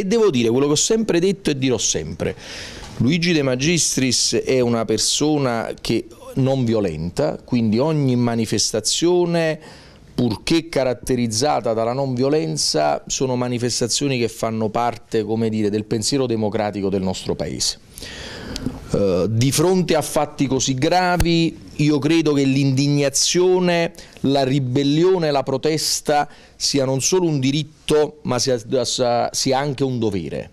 che devo dire quello che ho sempre detto e dirò sempre. Luigi De Magistris è una persona che non violenta, quindi ogni manifestazione purché caratterizzata dalla non violenza sono manifestazioni che fanno parte come dire, del pensiero democratico del nostro Paese. Eh, di fronte a fatti così gravi io credo che l'indignazione, la ribellione, la protesta sia non solo un diritto ma sia, sia anche un dovere.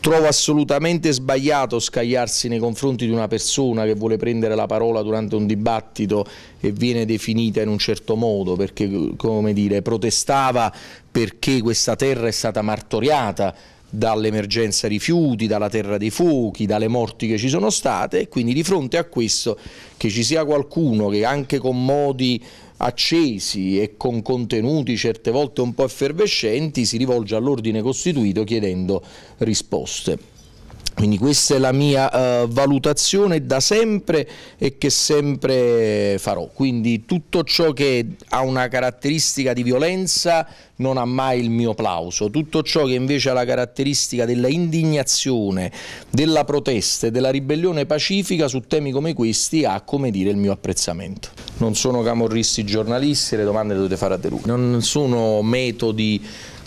Trovo assolutamente sbagliato scagliarsi nei confronti di una persona che vuole prendere la parola durante un dibattito e viene definita in un certo modo perché, come dire, protestava perché questa terra è stata martoriata dall'emergenza rifiuti, dalla terra dei fuochi, dalle morti che ci sono state e quindi di fronte a questo che ci sia qualcuno che anche con modi accesi e con contenuti certe volte un po' effervescenti si rivolge all'ordine costituito chiedendo risposte. Quindi questa è la mia uh, valutazione da sempre e che sempre farò. Quindi tutto ciò che ha una caratteristica di violenza non ha mai il mio applauso. Tutto ciò che invece ha la caratteristica della indignazione, della protesta e della ribellione pacifica su temi come questi ha, come dire, il mio apprezzamento. Non sono camorristi giornalisti, le domande le dovete fare a De Luca. Non sono metodi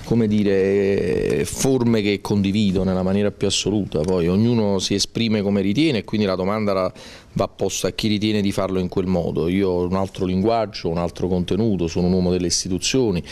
come dire, forme che condivido nella maniera più assoluta, poi ognuno si esprime come ritiene e quindi la domanda la, va posta a chi ritiene di farlo in quel modo. Io ho un altro linguaggio, un altro contenuto, sono un uomo delle istituzioni,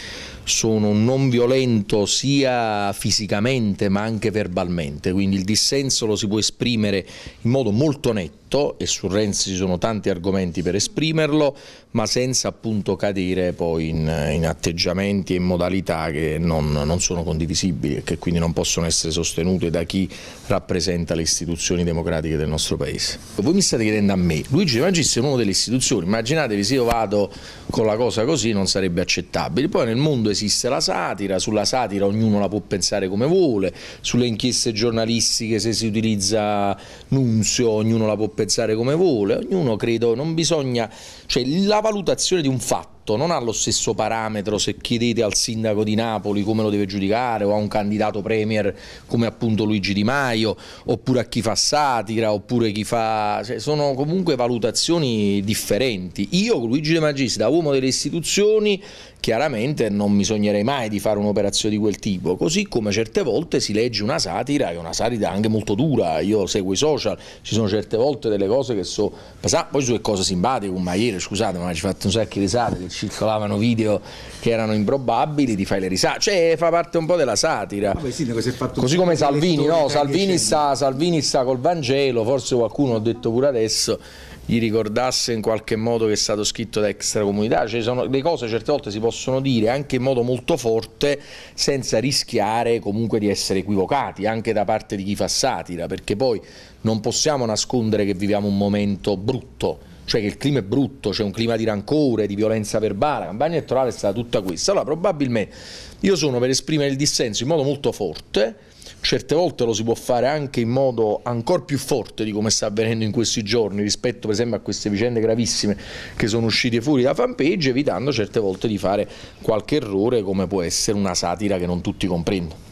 sono non violento sia fisicamente ma anche verbalmente, quindi il dissenso lo si può esprimere in modo molto netto e su Renzi ci sono tanti argomenti per esprimerlo, ma senza appunto cadere poi in, in atteggiamenti e modalità che non, non sono condivisibili e che quindi non possono essere sostenute da chi rappresenta le istituzioni democratiche del nostro Paese. Voi mi state chiedendo chiedendo a me. Luigi Magistri è un delle istituzioni, immaginatevi se io vado con la cosa così non sarebbe accettabile. Poi nel mondo esiste la satira, sulla satira ognuno la può pensare come vuole, sulle inchieste giornalistiche se si utilizza Nunzio ognuno la può pensare come vuole, ognuno credo non bisogna, cioè la valutazione di un fatto fatto non ha lo stesso parametro se chiedete al sindaco di Napoli come lo deve giudicare o a un candidato premier come appunto Luigi Di Maio oppure a chi fa satira oppure chi fa... Cioè, sono comunque valutazioni differenti. Io Luigi De Magis da uomo delle istituzioni chiaramente non mi sognerei mai di fare un'operazione di quel tipo, così come certe volte si legge una satira e una satira anche molto dura, io seguo i social, ci sono certe volte delle cose che so, poi su che cosa simpatico, un maiere, scusate ma ci fate un sacco di satire, circolavano video che erano improbabili, ti fai le risate, cioè fa parte un po' della satira. Vabbè, sì, Così come Salvini, no? Salvini sta, Salvini sta col Vangelo, forse qualcuno ha detto pure adesso gli ricordasse in qualche modo che è stato scritto da extracomunità, cioè sono, le cose certe volte si possono dire anche in modo molto forte senza rischiare comunque di essere equivocati, anche da parte di chi fa satira, perché poi non possiamo nascondere che viviamo un momento brutto, cioè che il clima è brutto, c'è cioè un clima di rancore, di violenza verbale, la campagna elettorale è stata tutta questa. Allora probabilmente io sono per esprimere il dissenso in modo molto forte, certe volte lo si può fare anche in modo ancora più forte di come sta avvenendo in questi giorni rispetto per esempio a queste vicende gravissime che sono uscite fuori da fanpage evitando certe volte di fare qualche errore come può essere una satira che non tutti comprendono.